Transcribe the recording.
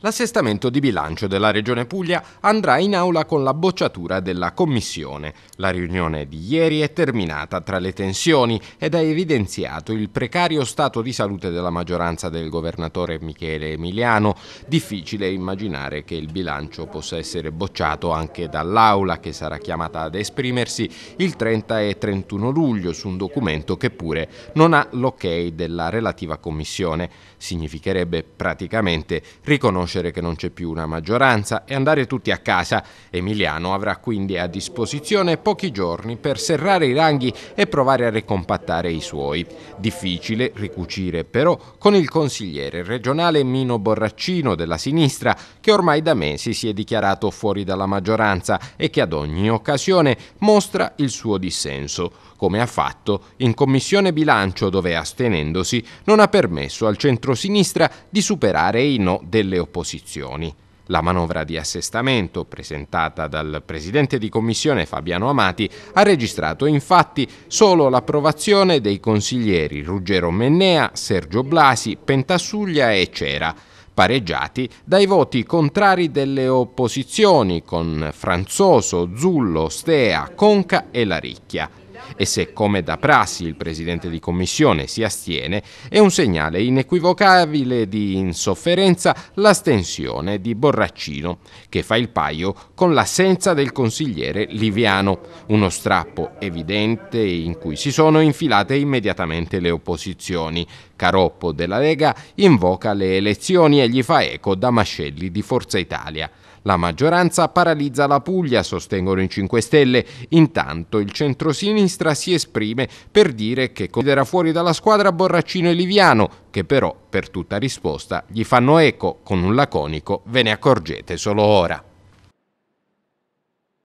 L'assestamento di bilancio della Regione Puglia andrà in aula con la bocciatura della Commissione. La riunione di ieri è terminata tra le tensioni ed ha evidenziato il precario stato di salute della maggioranza del governatore Michele Emiliano. Difficile immaginare che il bilancio possa essere bocciato anche dall'aula che sarà chiamata ad esprimersi il 30 e 31 luglio su un documento che pure non ha l'ok della relativa Commissione. Significherebbe praticamente riconoscere riconoscere che non c'è più una maggioranza e andare tutti a casa. Emiliano avrà quindi a disposizione pochi giorni per serrare i ranghi e provare a ricompattare i suoi. Difficile ricucire però con il consigliere regionale Mino Borraccino della sinistra che ormai da mesi si è dichiarato fuori dalla maggioranza e che ad ogni occasione mostra il suo dissenso, come ha fatto in Commissione Bilancio dove astenendosi non ha permesso al centro-sinistra di superare i no delle opposizioni opposizioni. La manovra di assestamento, presentata dal presidente di commissione Fabiano Amati, ha registrato infatti solo l'approvazione dei consiglieri Ruggero Mennea, Sergio Blasi, Pentassuglia e Cera pareggiati dai voti contrari delle opposizioni con Franzoso, Zullo, Stea, Conca e Laricchia. E se, come da prassi, il Presidente di Commissione si astiene, è un segnale inequivocabile di insofferenza l'astensione di Borraccino, che fa il paio con l'assenza del consigliere Liviano, uno strappo evidente in cui si sono infilate immediatamente le opposizioni. Caroppo della Lega invoca le elezioni e gli fa eco da Mascelli di Forza Italia. La maggioranza paralizza la Puglia, sostengono i 5 Stelle, intanto il centrosinistra sinistra si esprime per dire che considera fuori dalla squadra Borraccino e Liviano, che però per tutta risposta gli fanno eco con un laconico ve ne accorgete solo ora.